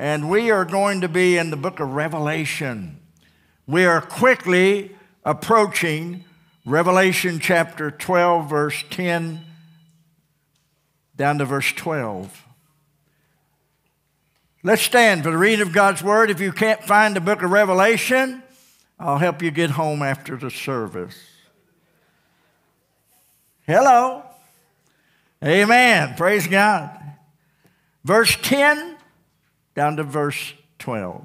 and we are going to be in the book of Revelation. We are quickly approaching Revelation chapter 12, verse 10, down to verse 12. Let's stand for the reading of God's Word. If you can't find the book of Revelation, I'll help you get home after the service. Hello. Amen. Praise God. Verse 10 down to verse 12,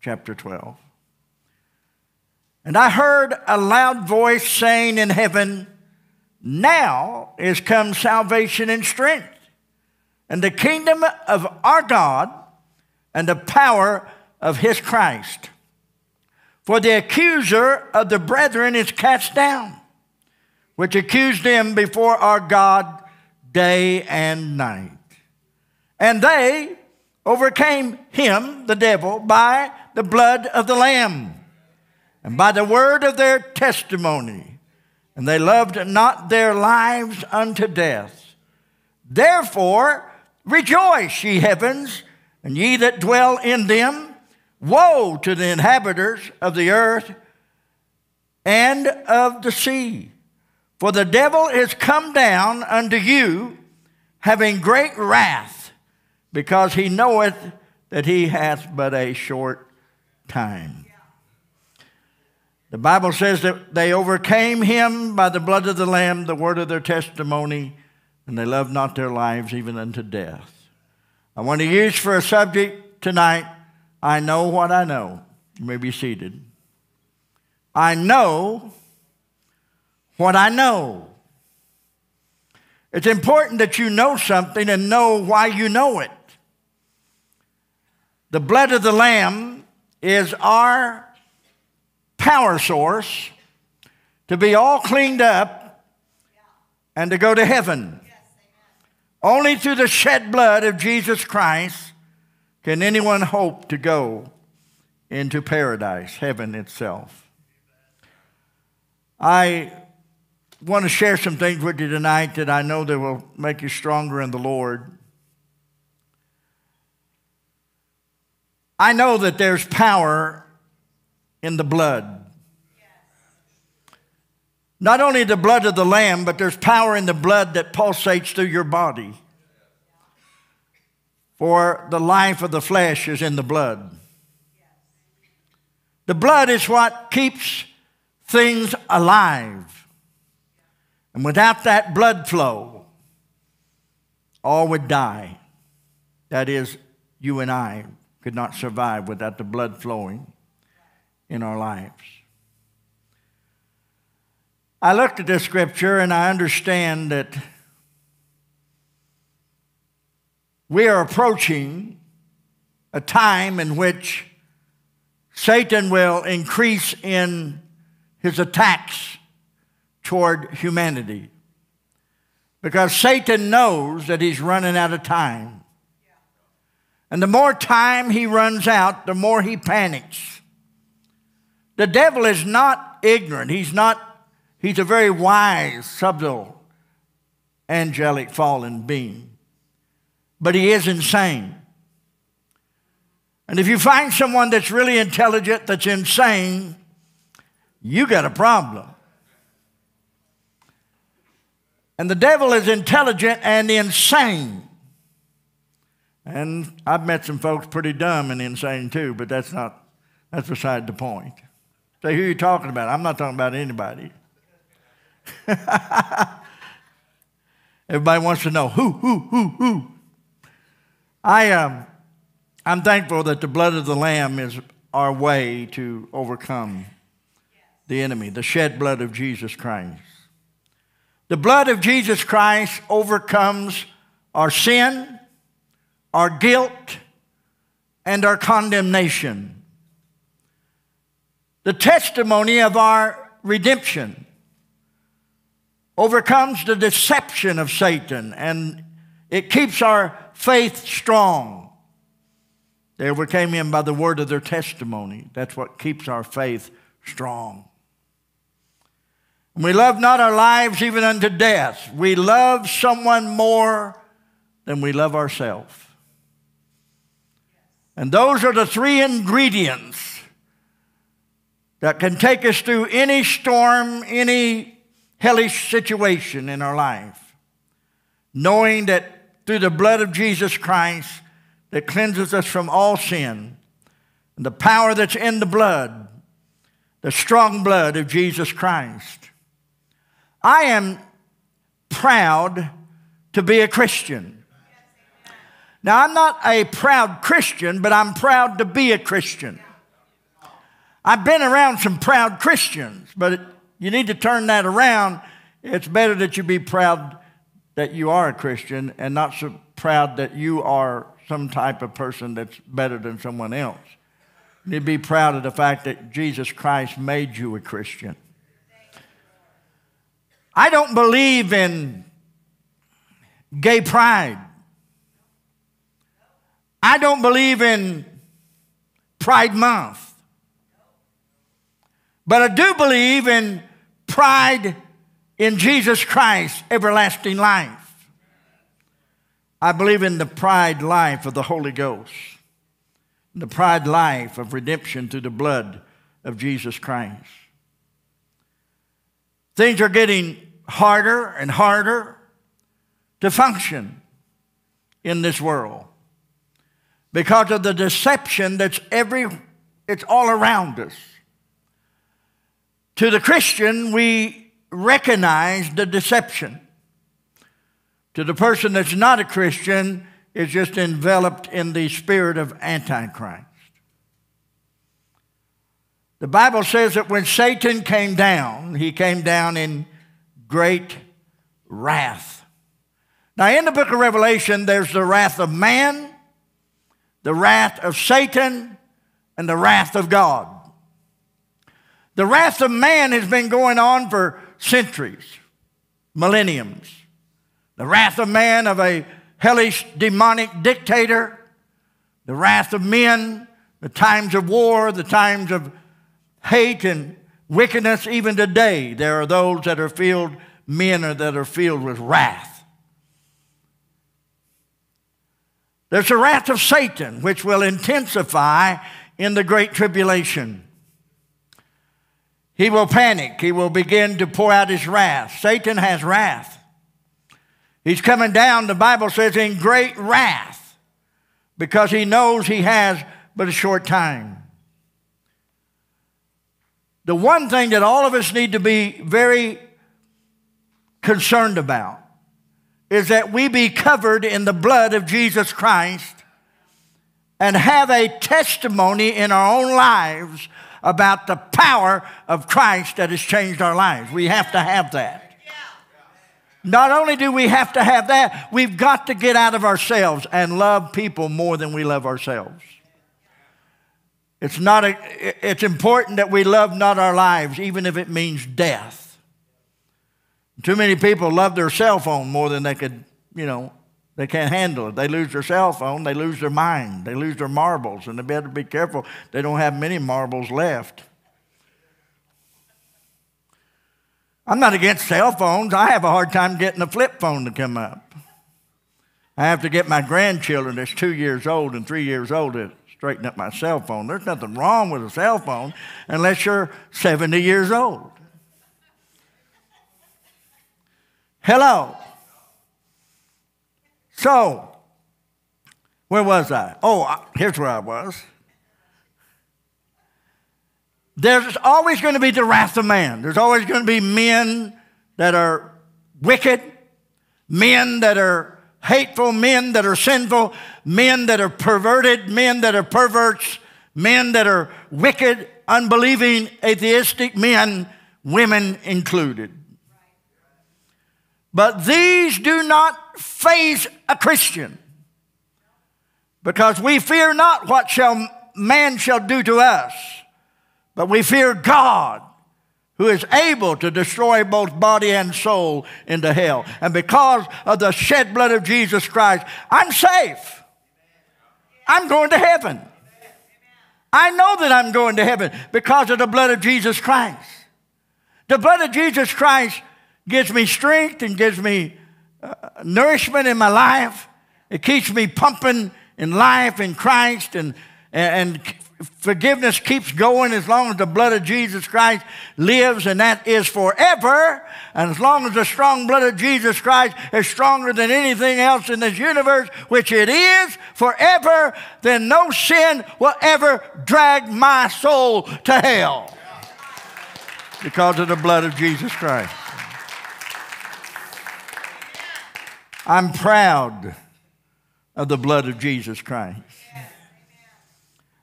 chapter 12. And I heard a loud voice saying in heaven, Now is come salvation and strength, and the kingdom of our God, and the power of his Christ. For the accuser of the brethren is cast down, which accused them before our God day and night. And they, overcame him, the devil, by the blood of the Lamb and by the word of their testimony. And they loved not their lives unto death. Therefore, rejoice, ye heavens, and ye that dwell in them. Woe to the inhabitants of the earth and of the sea. For the devil is come down unto you, having great wrath because he knoweth that he hath but a short time. The Bible says that they overcame him by the blood of the Lamb, the word of their testimony, and they loved not their lives even unto death. I want to use for a subject tonight I know what I know. You may be seated. I know what I know. It's important that you know something and know why you know it. The blood of the Lamb is our power source to be all cleaned up and to go to heaven. Only through the shed blood of Jesus Christ can anyone hope to go into paradise, heaven itself. I want to share some things with you tonight that I know that will make you stronger in the Lord. I know that there's power in the blood. Not only the blood of the Lamb, but there's power in the blood that pulsates through your body. For the life of the flesh is in the blood. The blood is what keeps things alive. And without that blood flow, all would die. That is, you and I could not survive without the blood flowing in our lives. I looked at this scripture and I understand that we are approaching a time in which Satan will increase in his attacks toward humanity because Satan knows that he's running out of time. And the more time he runs out, the more he panics. The devil is not ignorant. He's not, he's a very wise, subtle, angelic fallen being. But he is insane. And if you find someone that's really intelligent, that's insane, you got a problem. And the devil is intelligent and insane. And I've met some folks pretty dumb and insane too, but that's not, that's beside the point. Say, so who are you talking about? I'm not talking about anybody. Everybody wants to know who, who, who, who. I am. Um, I'm thankful that the blood of the Lamb is our way to overcome the enemy, the shed blood of Jesus Christ. The blood of Jesus Christ overcomes our sin, our guilt, and our condemnation. The testimony of our redemption overcomes the deception of Satan and it keeps our faith strong. They overcame him by the word of their testimony. That's what keeps our faith strong. We love not our lives even unto death. We love someone more than we love ourselves. And those are the three ingredients that can take us through any storm, any hellish situation in our life. Knowing that through the blood of Jesus Christ that cleanses us from all sin, and the power that's in the blood, the strong blood of Jesus Christ. I am proud to be a Christian. Now, I'm not a proud Christian, but I'm proud to be a Christian. I've been around some proud Christians, but you need to turn that around. It's better that you be proud that you are a Christian and not so proud that you are some type of person that's better than someone else. You need to be proud of the fact that Jesus Christ made you a Christian. I don't believe in gay pride. I don't believe in Pride Month, but I do believe in pride in Jesus Christ, everlasting life. I believe in the pride life of the Holy Ghost, the pride life of redemption through the blood of Jesus Christ. Things are getting harder and harder to function in this world because of the deception that's every it's all around us. To the Christian, we recognize the deception. To the person that's not a Christian, is just enveloped in the spirit of Antichrist. The Bible says that when Satan came down, he came down in great wrath. Now, in the book of Revelation, there's the wrath of man the wrath of Satan and the wrath of God. The wrath of man has been going on for centuries, millenniums. The wrath of man of a hellish demonic dictator, the wrath of men, the times of war, the times of hate and wickedness, even today, there are those that are filled, men are, that are filled with wrath. There's a wrath of Satan, which will intensify in the Great Tribulation. He will panic. He will begin to pour out his wrath. Satan has wrath. He's coming down, the Bible says, in great wrath because he knows he has but a short time. The one thing that all of us need to be very concerned about is that we be covered in the blood of Jesus Christ and have a testimony in our own lives about the power of Christ that has changed our lives. We have to have that. Not only do we have to have that, we've got to get out of ourselves and love people more than we love ourselves. It's, not a, it's important that we love not our lives, even if it means death. Too many people love their cell phone more than they could, you know, they can't handle it. They lose their cell phone, they lose their mind, they lose their marbles, and they better be careful they don't have many marbles left. I'm not against cell phones. I have a hard time getting a flip phone to come up. I have to get my grandchildren that's two years old and three years old to straighten up my cell phone. There's nothing wrong with a cell phone unless you're 70 years old. Hello. So, where was I? Oh, here's where I was. There's always going to be the wrath of man. There's always going to be men that are wicked, men that are hateful, men that are sinful, men that are perverted, men that are perverts, men that are wicked, unbelieving, atheistic men, women included. But these do not phase a Christian because we fear not what shall man shall do to us, but we fear God who is able to destroy both body and soul into hell. And because of the shed blood of Jesus Christ, I'm safe. I'm going to heaven. I know that I'm going to heaven because of the blood of Jesus Christ. The blood of Jesus Christ gives me strength and gives me uh, nourishment in my life. It keeps me pumping in life in Christ, and, and, and forgiveness keeps going as long as the blood of Jesus Christ lives, and that is forever. And as long as the strong blood of Jesus Christ is stronger than anything else in this universe, which it is forever, then no sin will ever drag my soul to hell because of the blood of Jesus Christ. I'm proud of the blood of Jesus Christ.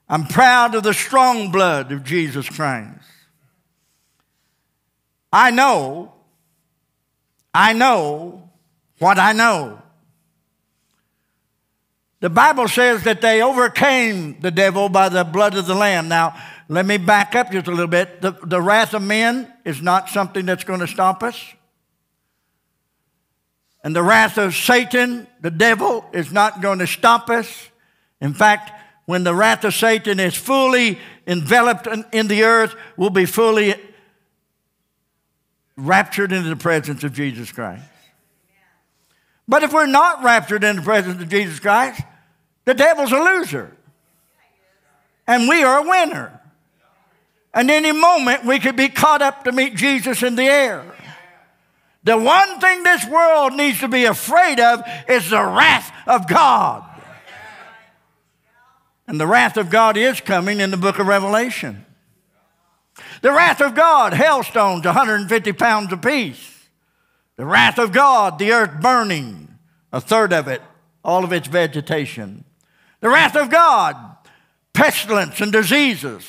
I'm proud of the strong blood of Jesus Christ. I know, I know what I know. The Bible says that they overcame the devil by the blood of the Lamb. Now, let me back up just a little bit. The, the wrath of men is not something that's going to stop us. And the wrath of Satan, the devil, is not going to stop us. In fact, when the wrath of Satan is fully enveloped in the earth, we'll be fully raptured into the presence of Jesus Christ. But if we're not raptured into the presence of Jesus Christ, the devil's a loser. And we are a winner. And any moment we could be caught up to meet Jesus in the air. The one thing this world needs to be afraid of is the wrath of God. And the wrath of God is coming in the book of Revelation. The wrath of God, hailstones 150 pounds apiece. The wrath of God, the earth burning, a third of it, all of its vegetation. The wrath of God, pestilence and diseases,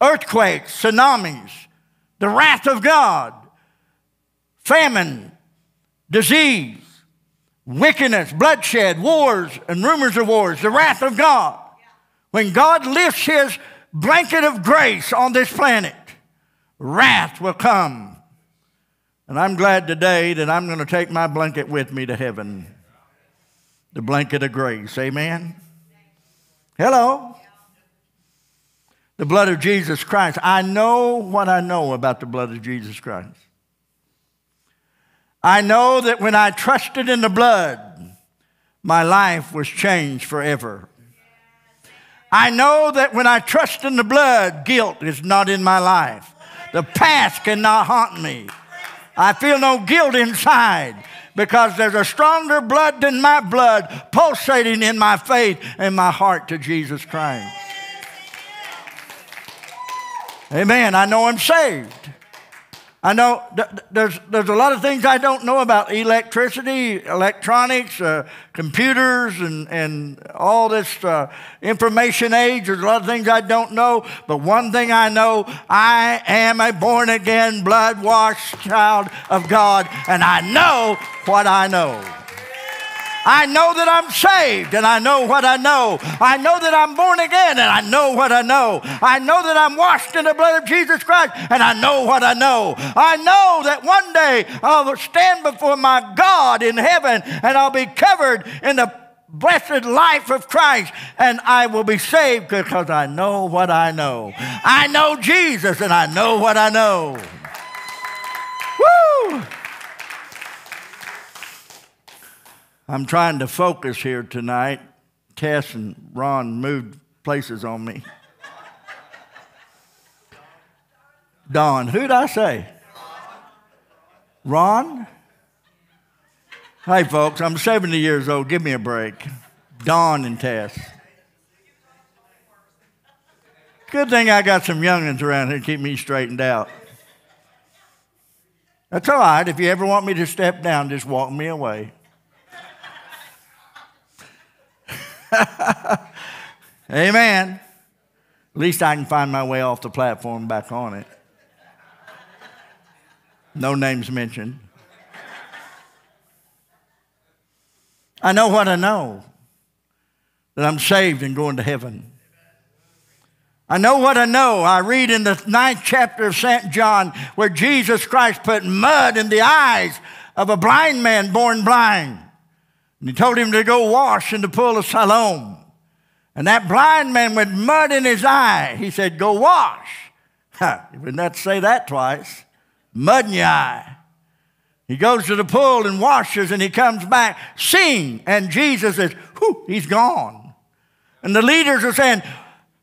earthquakes, tsunamis. The wrath of God, famine, disease, wickedness, bloodshed, wars, and rumors of wars, the wrath of God. When God lifts his blanket of grace on this planet, wrath will come. And I'm glad today that I'm going to take my blanket with me to heaven. The blanket of grace. Amen. Hello. The blood of Jesus Christ. I know what I know about the blood of Jesus Christ. I know that when I trusted in the blood, my life was changed forever. I know that when I trust in the blood, guilt is not in my life. The past cannot haunt me. I feel no guilt inside because there's a stronger blood than my blood pulsating in my faith and my heart to Jesus Christ. Amen. I know I'm saved. I know th- there's, there's a lot of things I don't know about electricity, electronics, uh, computers, and, and all this uh, information age. There's a lot of things I don't know, but one thing I know I am a born again, blood washed child of God, and I know what I know. I know that I'm saved and I know what I know. I know that I'm born again and I know what I know. I know that I'm washed in the blood of Jesus Christ and I know what I know. I know that one day I'll stand before my God in heaven and I'll be covered in the blessed life of Christ, and I will be saved because I know what I know. I know Jesus, and I know what I know. Woo! I'm trying to focus here tonight. Tess and Ron moved places on me. Don, who'd I say? Ron? Hey, folks, I'm 70 years old. Give me a break. Don and Tess. Good thing I got some youngins around here to keep me straightened out. That's all right. If you ever want me to step down, just walk me away. Amen. At least I can find my way off the platform back on it. No names mentioned. I know what I know that I'm saved and going to heaven. I know what I know. I read in the ninth chapter of St. John where Jesus Christ put mud in the eyes of a blind man born blind. And he told him to go wash in the pool of Siloam. And that blind man with mud in his eye, he said, Go wash. He you wouldn't say that twice. Mud in your eye. He goes to the pool and washes, and he comes back seeing. And Jesus says, Whew, he's gone. And the leaders are saying,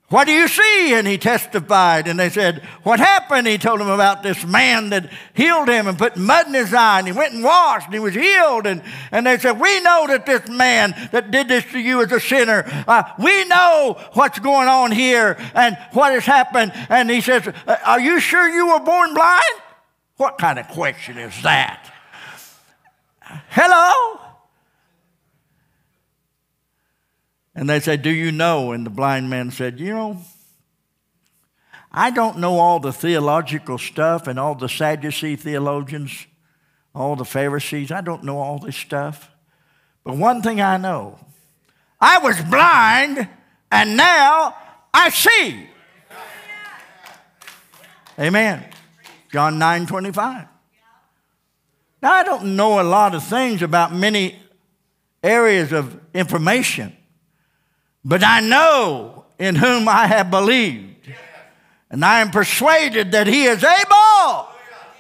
what do you see? And he testified. And they said, What happened? He told them about this man that healed him and put mud in his eye. And he went and washed and he was healed. And, and they said, We know that this man that did this to you is a sinner. Uh, we know what's going on here and what has happened. And he says, uh, Are you sure you were born blind? What kind of question is that? Hello? And they said, Do you know? And the blind man said, You know, I don't know all the theological stuff and all the Sadducee theologians, all the Pharisees. I don't know all this stuff. But one thing I know I was blind and now I see. Amen. John 9 25. Now, I don't know a lot of things about many areas of information, but I know in whom I have believed, and I am persuaded that he is able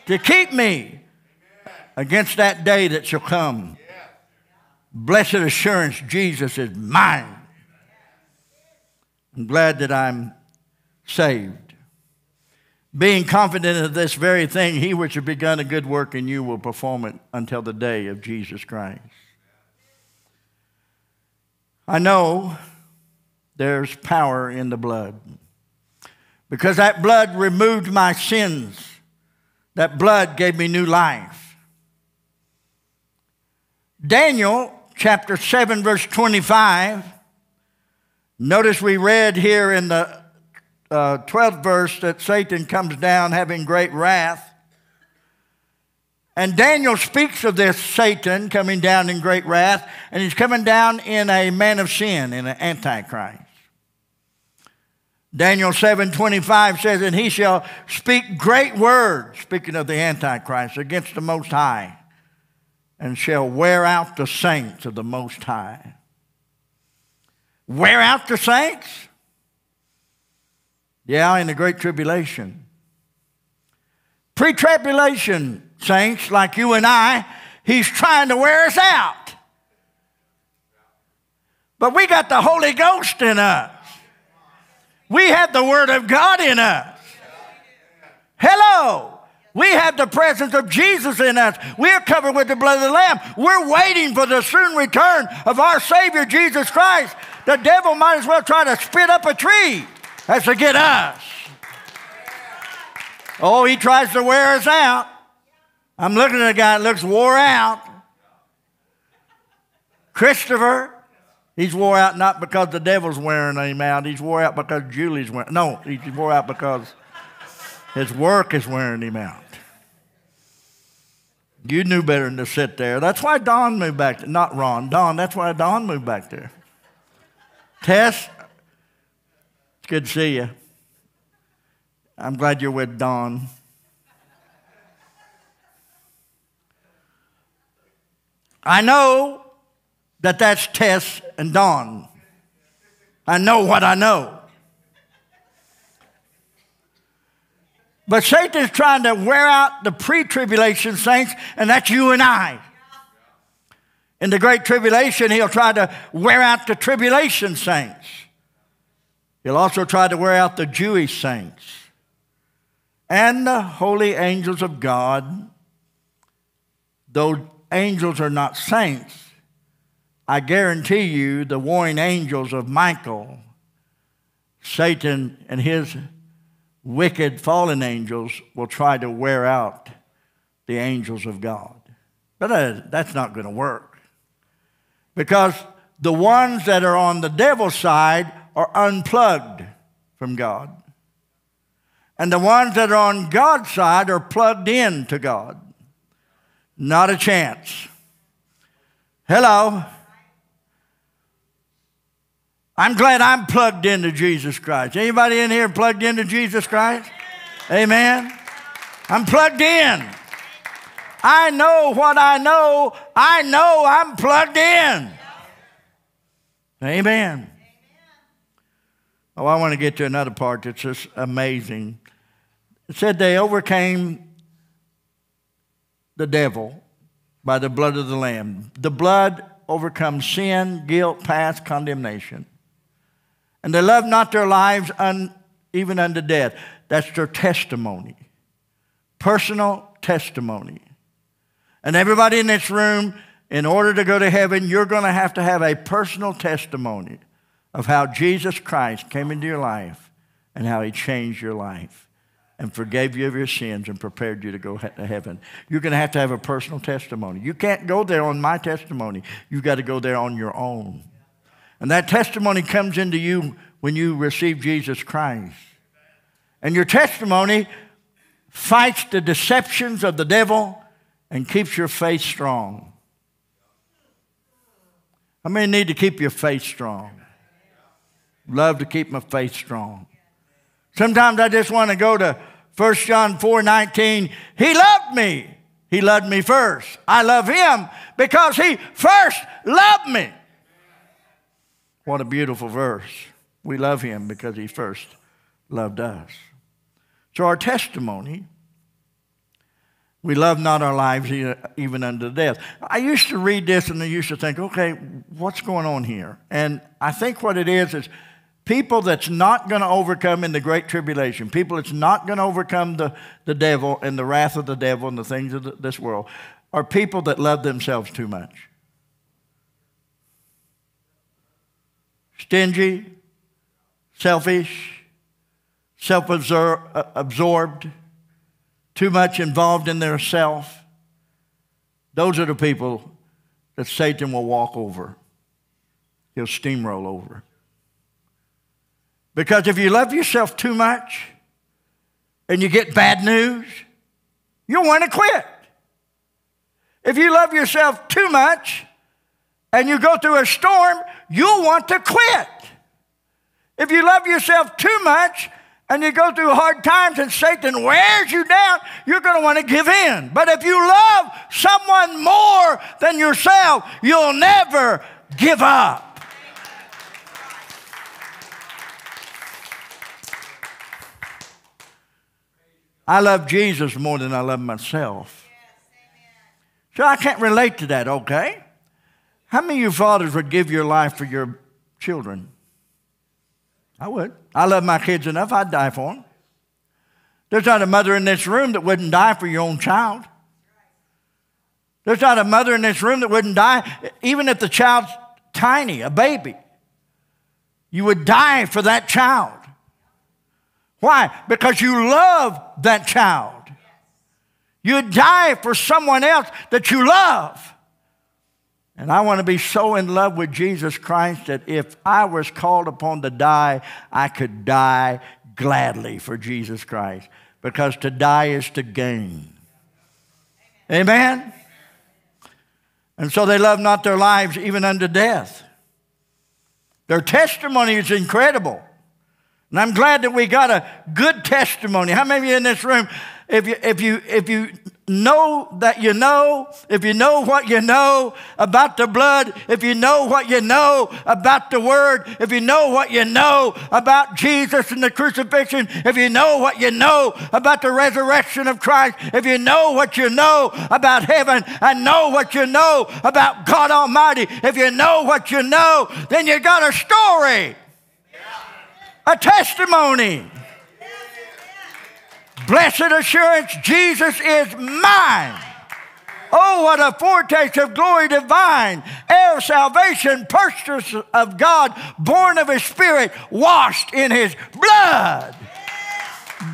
to keep me against that day that shall come. Blessed assurance, Jesus is mine. I'm glad that I'm saved. Being confident of this very thing, he which has begun a good work in you will perform it until the day of Jesus Christ. I know there's power in the blood. Because that blood removed my sins. That blood gave me new life. Daniel chapter 7, verse 25. Notice we read here in the uh, 12th verse that Satan comes down having great wrath. And Daniel speaks of this Satan coming down in great wrath, and he's coming down in a man of sin, in an antichrist. Daniel 7:25 says, "And he shall speak great words, speaking of the Antichrist, against the Most High, and shall wear out the saints of the Most High." Wear out the saints? Yeah, in the Great Tribulation. Pre tribulation saints like you and I, he's trying to wear us out. But we got the Holy Ghost in us. We have the Word of God in us. Hello. We have the presence of Jesus in us. We're covered with the blood of the Lamb. We're waiting for the soon return of our Savior Jesus Christ. The devil might as well try to spit up a tree as to get us. Oh, he tries to wear us out. I'm looking at a guy that looks wore out. Christopher, He's wore out not because the devil's wearing him out. He's wore out because Julie's wearing. No, he's wore out because his work is wearing him out. You knew better than to sit there. That's why Don moved back there. Not Ron, Don. That's why Don moved back there. Tess, it's good to see you. I'm glad you're with Don. I know that that's Tess and Don. I know what I know. But Satan's trying to wear out the pre tribulation saints, and that's you and I. In the Great Tribulation, he'll try to wear out the tribulation saints. He'll also try to wear out the Jewish saints and the holy angels of God. Though angels are not saints, I guarantee you the warring angels of Michael, Satan and his wicked fallen angels will try to wear out the angels of God. But that's not going to work because the ones that are on the devil's side are unplugged from God. And the ones that are on God's side are plugged in to God. Not a chance. Hello. I'm glad I'm plugged into Jesus Christ. Anybody in here plugged into Jesus Christ? Amen. I'm plugged in. I know what I know. I know I'm plugged in. Amen. Oh, I want to get to another part that's just amazing. It said they overcame the devil by the blood of the Lamb. The blood overcomes sin, guilt, past, condemnation. And they loved not their lives un, even unto death. That's their testimony, personal testimony. And everybody in this room, in order to go to heaven, you're going to have to have a personal testimony of how Jesus Christ came into your life and how he changed your life and forgave you of your sins and prepared you to go to heaven. You're going to have to have a personal testimony. You can't go there on my testimony. You've got to go there on your own. And that testimony comes into you when you receive Jesus Christ. And your testimony fights the deceptions of the devil and keeps your faith strong. I mean, need to keep your faith strong. Love to keep my faith strong. Sometimes I just want to go to 1 John 4 19. He loved me. He loved me first. I love him because he first loved me. What a beautiful verse. We love him because he first loved us. So, our testimony, we love not our lives even unto death. I used to read this and I used to think, okay, what's going on here? And I think what it is is people that's not going to overcome in the great tribulation, people that's not going to overcome the, the devil and the wrath of the devil and the things of the, this world, are people that love themselves too much. stingy, selfish, self uh, absorbed, too much involved in their self. Those are the people that Satan will walk over, he'll steamroll over. Because if you love yourself too much and you get bad news, you'll want to quit. If you love yourself too much and you go through a storm, you'll want to quit. If you love yourself too much and you go through hard times and Satan wears you down, you're going to want to give in. But if you love someone more than yourself, you'll never give up. I love Jesus more than I love myself. So I can't relate to that, okay? How many of you fathers would give your life for your children? I would. I love my kids enough, I'd die for them. There's not a mother in this room that wouldn't die for your own child. There's not a mother in this room that wouldn't die, even if the child's tiny, a baby. You would die for that child. Why? Because you love that child. You'd die for someone else that you love. And I want to be so in love with Jesus Christ that if I was called upon to die, I could die gladly for Jesus Christ because to die is to gain. Amen? Amen? And so they love not their lives even unto death. Their testimony is incredible. And I'm glad that we got a good testimony. How many of you in this room, if you, if you, if you know that you know, if you know what you know about the blood, if you know what you know about the word, if you know what you know about Jesus and the crucifixion, if you know what you know about the resurrection of Christ, if you know what you know about heaven and know what you know about God Almighty, if you know what you know, then you got a story, a testimony. Blessed assurance, Jesus is mine. Oh, what a foretaste of glory divine, heir of salvation, purchased of God, born of His Spirit, washed in His blood.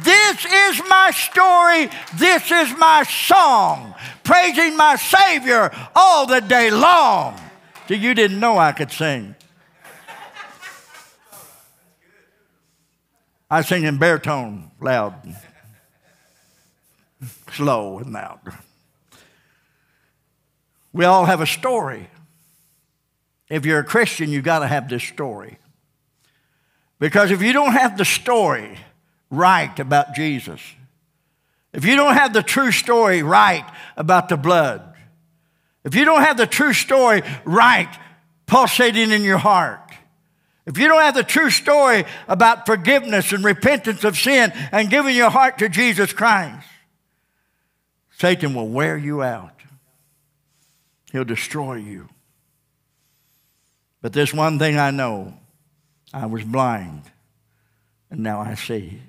This is my story. This is my song, praising my Savior all the day long. See, you didn't know I could sing. I sing in baritone, loud slow and out. We all have a story. If you're a Christian, you've got to have this story. Because if you don't have the story right about Jesus, if you don't have the true story right about the blood, if you don't have the true story right pulsating in your heart, if you don't have the true story about forgiveness and repentance of sin and giving your heart to Jesus Christ, Satan will wear you out, he'll destroy you. But this one thing I know I was blind, and now I see.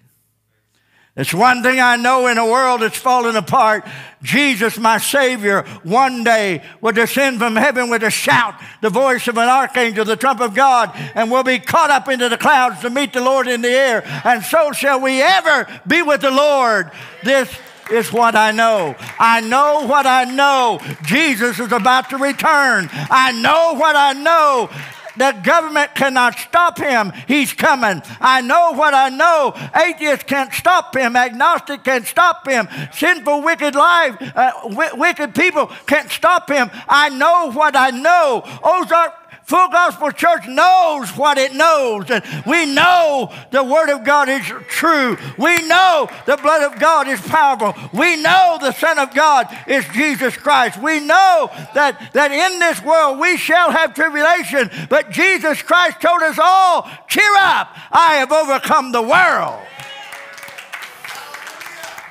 It's one thing I know in a world that's falling apart. Jesus, my Savior, one day will descend from heaven with a shout, the voice of an archangel, the trump of God, and will be caught up into the clouds to meet the Lord in the air. And so shall we ever be with the Lord. This is what I know. I know what I know. Jesus is about to return. I know what I know. The government cannot stop him. He's coming. I know what I know. Atheists can't stop him. Agnostic can't stop him. Sinful, wicked life, uh, wicked people can't stop him. I know what I know. Ozark Full Gospel Church knows what it knows. And we know the Word of God is true. We know the blood of God is powerful. We know the Son of God is Jesus Christ. We know that, that in this world we shall have tribulation, but Jesus Christ told us all, cheer up, I have overcome the world.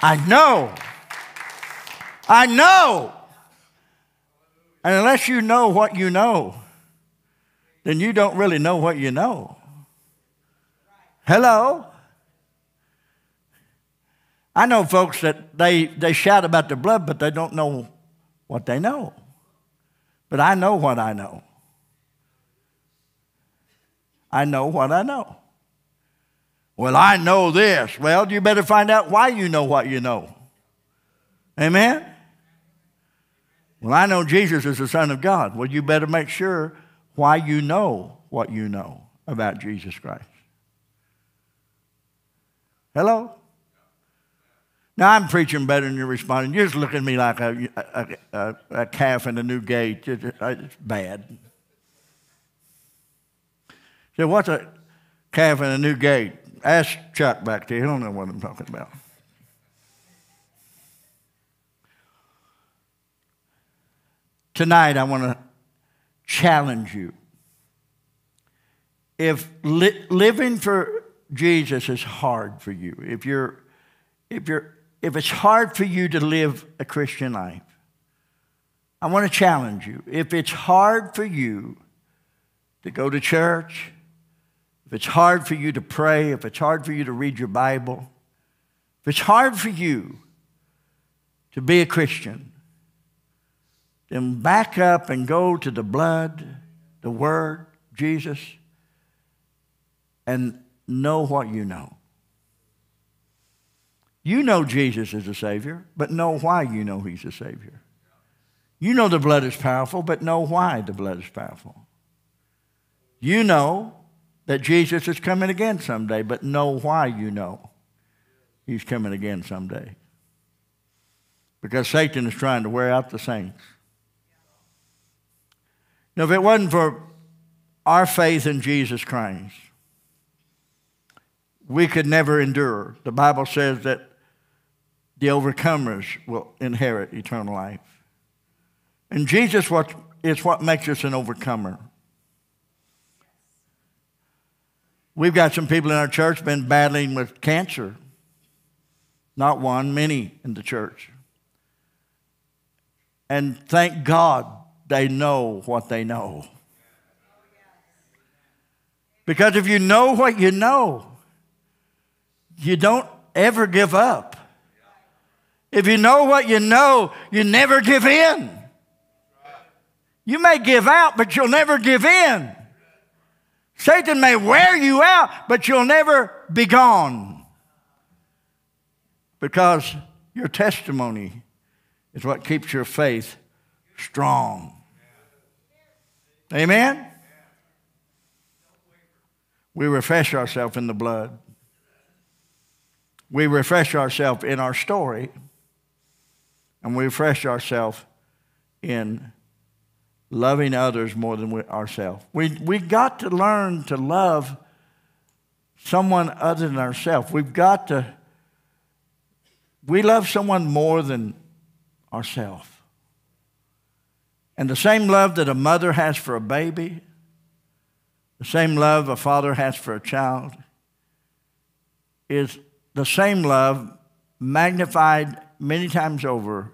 I know. I know. And unless you know what you know, then you don't really know what you know. Hello? I know folks that they, they shout about the blood, but they don't know what they know. But I know what I know. I know what I know. Well, I know this. Well, you better find out why you know what you know. Amen? Well, I know Jesus is the Son of God. Well, you better make sure why you know what you know about Jesus Christ. Hello? Now, I'm preaching better than you're responding. You're just looking at me like a, a, a, a calf in a new gate. It's, it's bad. So, what's a calf in a new gate? Ask Chuck back there. He don't know what I'm talking about. Tonight, I want to challenge you. If li- living for Jesus is hard for you, if you're if you're if it's hard for you to live a Christian life, I want to challenge you. If it's hard for you to go to church, if it's hard for you to pray, if it's hard for you to read your Bible, if it's hard for you to be a Christian, then back up and go to the blood, the Word, Jesus, and know what you know. You know Jesus is a Savior, but know why you know He's a Savior. You know the blood is powerful, but know why the blood is powerful. You know that Jesus is coming again someday, but know why you know He's coming again someday. Because Satan is trying to wear out the saints. Now, if it wasn't for our faith in Jesus Christ, we could never endure. The Bible says that the overcomers will inherit eternal life. And Jesus is what makes us an overcomer. We've got some people in our church been battling with cancer. Not one, many in the church. And thank God they know what they know. Because if you know what you know, you don't ever give up. If you know what you know, you never give in. You may give out, but you'll never give in. Satan may wear you out, but you'll never be gone. Because your testimony is what keeps your faith strong. Amen? We refresh ourselves in the blood. We refresh ourselves in our story. And we refresh ourselves in loving others more than ourselves. We, we got to learn to love someone other than ourselves. We've got to, we love someone more than ourselves. And the same love that a mother has for a baby, the same love a father has for a child, is the same love magnified many times over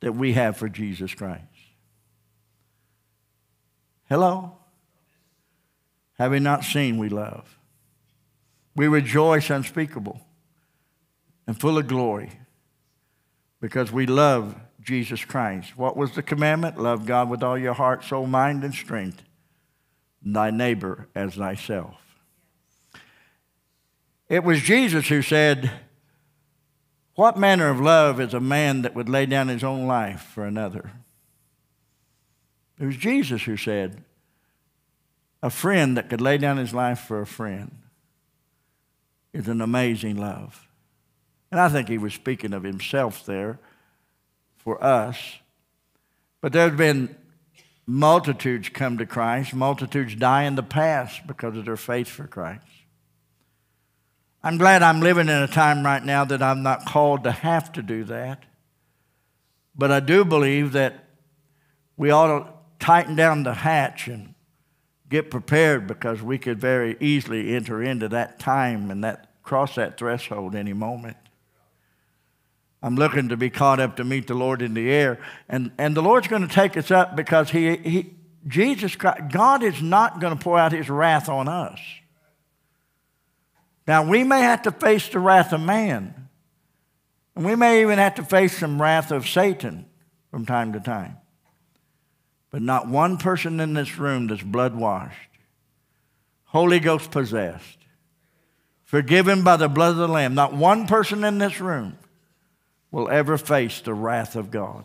that we have for Jesus Christ. Hello? Have we not seen we love? We rejoice unspeakable and full of glory because we love Jesus Christ. What was the commandment? Love God with all your heart, soul, mind, and strength, and thy neighbor as thyself. It was Jesus who said, What manner of love is a man that would lay down his own life for another? It was Jesus who said, A friend that could lay down his life for a friend is an amazing love. And I think he was speaking of himself there for us. But there have been multitudes come to Christ, multitudes die in the past because of their faith for Christ. I'm glad I'm living in a time right now that I'm not called to have to do that. But I do believe that we ought to tighten down the hatch and get prepared because we could very easily enter into that time and that cross that threshold any moment. I'm looking to be caught up to meet the Lord in the air. And, and the Lord's going to take us up because he, he, Jesus Christ, God is not going to pour out his wrath on us. Now, we may have to face the wrath of man, and we may even have to face some wrath of Satan from time to time. But not one person in this room that's blood washed, Holy Ghost possessed, forgiven by the blood of the Lamb, not one person in this room will ever face the wrath of God.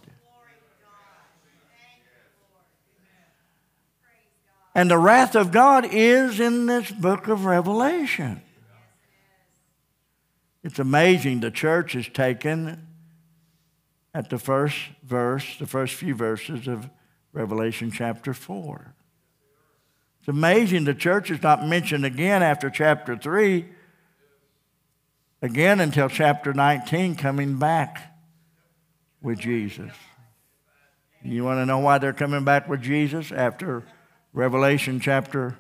And the wrath of God is in this book of Revelation. It's amazing the church is taken at the first verse, the first few verses of Revelation chapter 4. It's amazing the church is not mentioned again after chapter 3 again until chapter 19, coming back with Jesus. You want to know why they're coming back with Jesus after Revelation chapter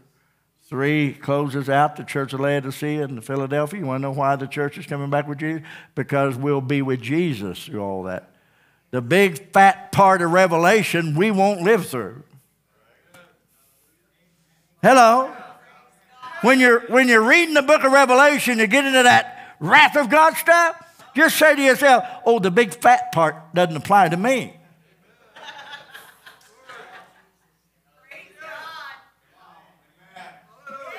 3 closes out the church of Laodicea and Philadelphia? You want to know why the church is coming back with Jesus? Because we'll be with Jesus through all that. The big fat part of Revelation we won't live through. Hello? When you're, when you're reading the book of Revelation, you get into that wrath of God stuff, just say to yourself, oh, the big fat part doesn't apply to me.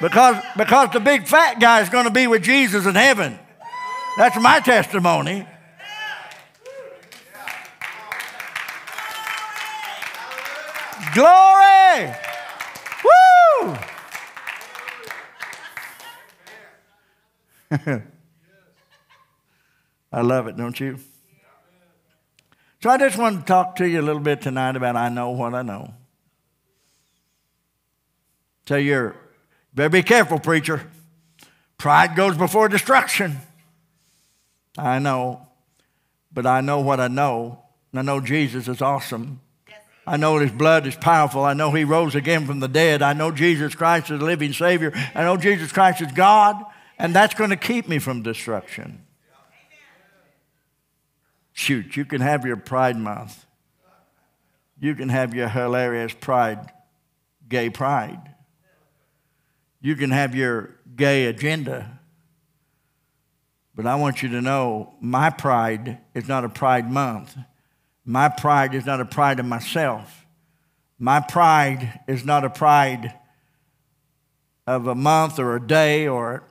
Because, because the big fat guy is going to be with Jesus in heaven. That's my testimony. Glory! Woo! I love it, don't you? So I just want to talk to you a little bit tonight about I know what I know. So you're, better be careful, preacher. Pride goes before destruction. I know, but I know what I know. And I know Jesus is awesome. I know his blood is powerful. I know he rose again from the dead. I know Jesus Christ is the living Savior. I know Jesus Christ is God, and that's going to keep me from destruction shoot, you can have your pride month. You can have your hilarious pride, gay pride. You can have your gay agenda. But I want you to know my pride is not a pride month. My pride is not a pride of myself. My pride is not a pride of a month or a day or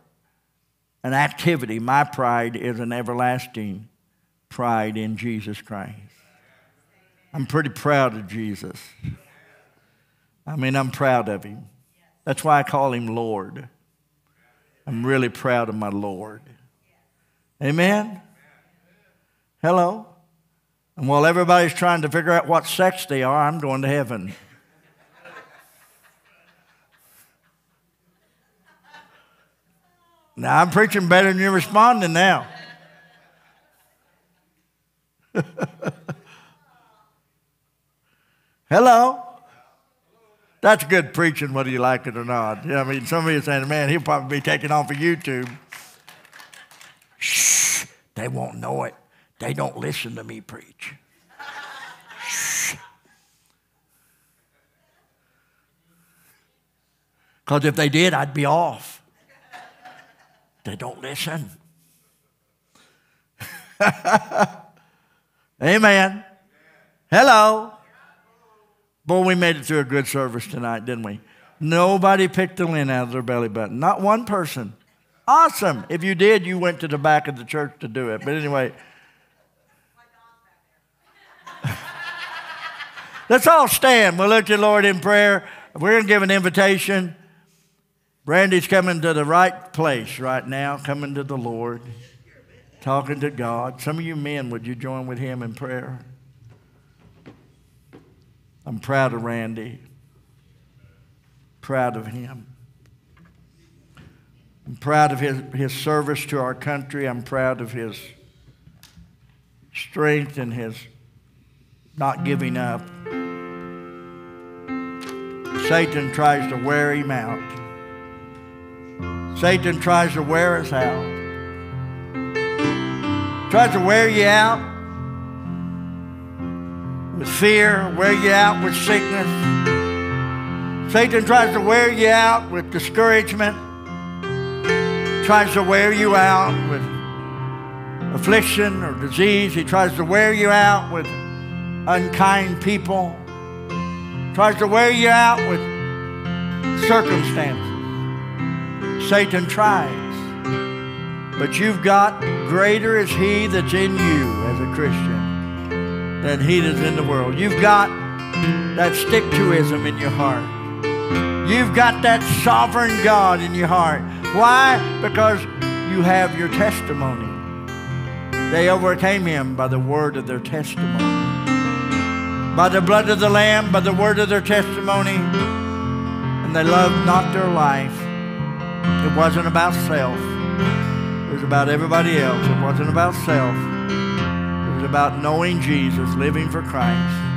an activity. My pride is an everlasting pride in Jesus Christ. I'm pretty proud of Jesus. I mean, I'm proud of him. That's why I call him Lord. I'm really proud of my Lord. Amen? Hello? And while everybody's trying to figure out what sex they are, I'm going to heaven. Now, I'm preaching better than you're responding now. Hello? That's good preaching, whether you like it or not. I mean, some of you are saying, man, he'll probably be taken off of YouTube. Shh, they won't know it. They don't listen to me preach. Shh. Because if they did, I'd be off. They don't listen. Amen. Hello. Boy, we made it through a good service tonight, didn't we? Nobody picked the lint out of their belly button. Not one person. Awesome. If you did, you went to the back of the church to do it. But anyway, let's all stand. We'll look to the Lord in prayer. We're going to give an invitation. Brandy's coming to the right place right now, coming to the Lord talking to God. Some of you men, would you join with him in prayer? I'm proud of Randy, proud of him. I'm proud of his, his service to our country. I'm proud of his strength and his not giving up. Satan tries to wear him out. Satan tries to wear us out tries to wear you out with fear, wear you out with sickness. Satan tries to wear you out with discouragement, tries to wear you out with affliction or disease. He tries to wear you out with unkind people, tries to wear you out with circumstances. Satan tries. But you've got greater is He that's in you as a Christian than He that's in the world. You've got that stick to ism in your heart. You've got that sovereign God in your heart. Why? Because you have your testimony. They overcame him by the word of their testimony. By the blood of the Lamb, by the word of their testimony. And they loved not their life. It wasn't about self. It was about everybody else. It wasn't about self. It was about knowing Jesus, living for Christ.